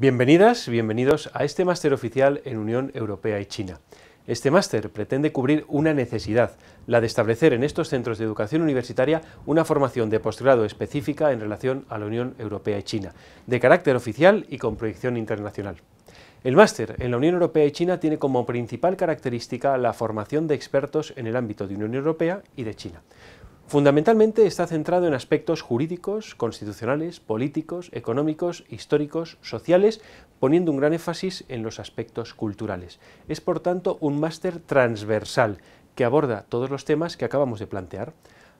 Bienvenidas, bienvenidos a este máster oficial en Unión Europea y China. Este máster pretende cubrir una necesidad, la de establecer en estos centros de educación universitaria una formación de postgrado específica en relación a la Unión Europea y China, de carácter oficial y con proyección internacional. El máster en la Unión Europea y China tiene como principal característica la formación de expertos en el ámbito de Unión Europea y de China. Fundamentalmente está centrado en aspectos jurídicos, constitucionales, políticos, económicos, históricos, sociales, poniendo un gran énfasis en los aspectos culturales. Es por tanto un máster transversal que aborda todos los temas que acabamos de plantear.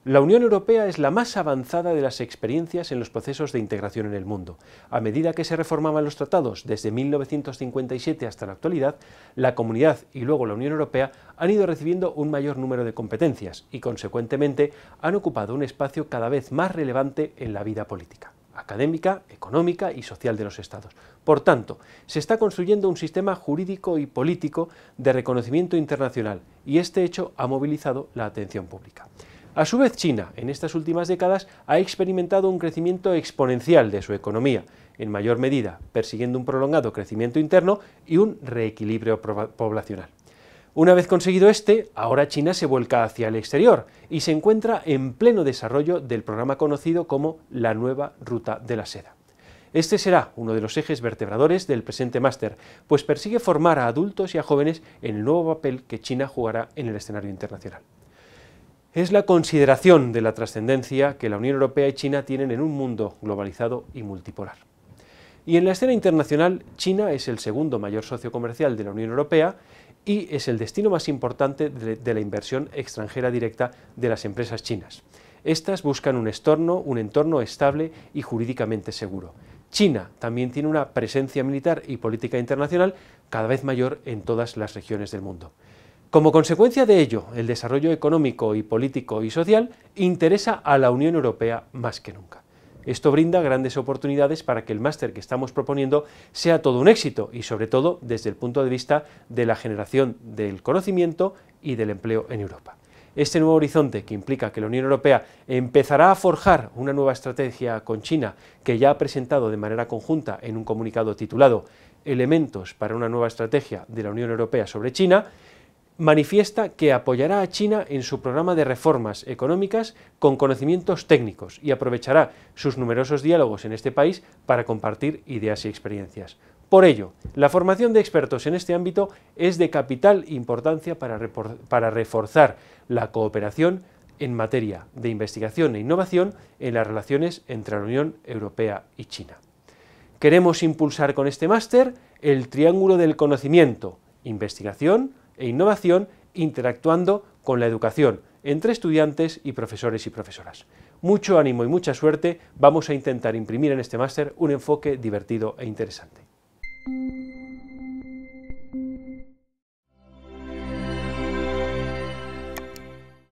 La Unión Europea es la más avanzada de las experiencias en los procesos de integración en el mundo. A medida que se reformaban los tratados desde 1957 hasta la actualidad, la Comunidad y luego la Unión Europea han ido recibiendo un mayor número de competencias y, consecuentemente, han ocupado un espacio cada vez más relevante en la vida política académica, económica y social de los Estados. Por tanto, se está construyendo un sistema jurídico y político de reconocimiento internacional y este hecho ha movilizado la atención pública. A su vez, China, en estas últimas décadas, ha experimentado un crecimiento exponencial de su economía, en mayor medida persiguiendo un prolongado crecimiento interno y un reequilibrio poblacional. Una vez conseguido este, ahora China se vuelca hacia el exterior y se encuentra en pleno desarrollo del programa conocido como la nueva ruta de la seda. Este será uno de los ejes vertebradores del presente máster, pues persigue formar a adultos y a jóvenes en el nuevo papel que China jugará en el escenario internacional es la consideración de la trascendencia que la Unión Europea y China tienen en un mundo globalizado y multipolar. Y en la escena internacional, China es el segundo mayor socio comercial de la Unión Europea y es el destino más importante de la inversión extranjera directa de las empresas chinas. Estas buscan un entorno, un entorno estable y jurídicamente seguro. China también tiene una presencia militar y política internacional cada vez mayor en todas las regiones del mundo. Como consecuencia de ello, el desarrollo económico y político y social interesa a la Unión Europea más que nunca. Esto brinda grandes oportunidades para que el máster que estamos proponiendo sea todo un éxito y sobre todo desde el punto de vista de la generación del conocimiento y del empleo en Europa. Este nuevo horizonte que implica que la Unión Europea empezará a forjar una nueva estrategia con China que ya ha presentado de manera conjunta en un comunicado titulado Elementos para una nueva estrategia de la Unión Europea sobre China manifiesta que apoyará a China en su programa de reformas económicas con conocimientos técnicos y aprovechará sus numerosos diálogos en este país para compartir ideas y experiencias. Por ello, la formación de expertos en este ámbito es de capital importancia para, reforzar la cooperación en materia de investigación e innovación en las relaciones entre la Unión Europea y China. Queremos impulsar con este máster el triángulo del conocimiento, investigación, e innovación interactuando con la educación entre estudiantes y profesores y profesoras. Mucho ánimo y mucha suerte, vamos a intentar imprimir en este máster un enfoque divertido e interesante.